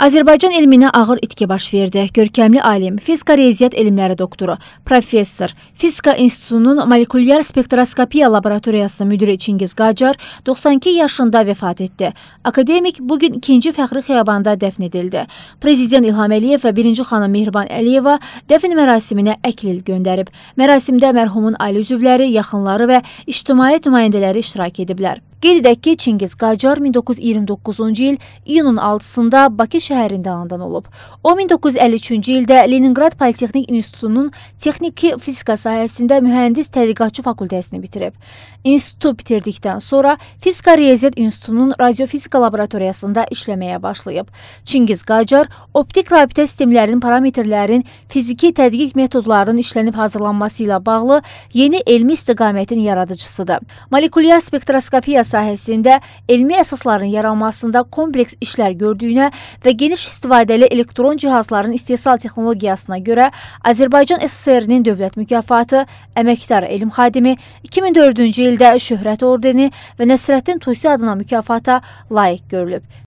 Azərbaycan elminə ağır itki baş verdi. Görkəmli alim, fizika riyaziyyat elmləri doktoru, professor, fizika institutunun molekulyar spektroskopiya laboratoriyası müdiri Çingiz Qacar 92 yaşında vəfat etdi. Akademik bu gün 2-ci Fəxri Xiyabanda dəfn edildi. Prezident İlham Əliyev və 1-ci xanım Mehriban Əliyeva dəfn mərasiminə əklil göndərib. Mərasimdə mərhumun ailə üzvləri, yaxınları və ictimai nümayəndələri iştirak ediblər. Qeyd edək ki, Çingiz Qacar 1929-cu il iyunun 6-sında Bakı şəhərində anadan olub. O 1953-cü ildə Leninqrad Politexnik İnstitutunun texniki fizika sahəsində mühəndis tədqiqatçı fakültəsini bitirib. İnstitutu bitirdikdən sonra Fizika Riyaziyyat İnstitutunun radiofizika laboratoriyasında işləməyə başlayıb. Çingiz Qacar optik rabitə sistemlərinin parametrlərin fiziki tədqiq metodlarının işlənib hazırlanması ilə bağlı yeni elmi istiqamətin yaradıcısıdır. Molekulyar spektroskopiya sahəsində elmi əsasların yaranmasında kompleks işlər gördüyünə və geniş istifadəli elektron cihazların istehsal texnologiyasına görə Azərbaycan SSR-nin dövlət mükafatı, əməkdar elm xadimi, 2004-cü ildə Şöhrət ordeni və Nəsrəddin Tusi adına mükafata layiq görülüb.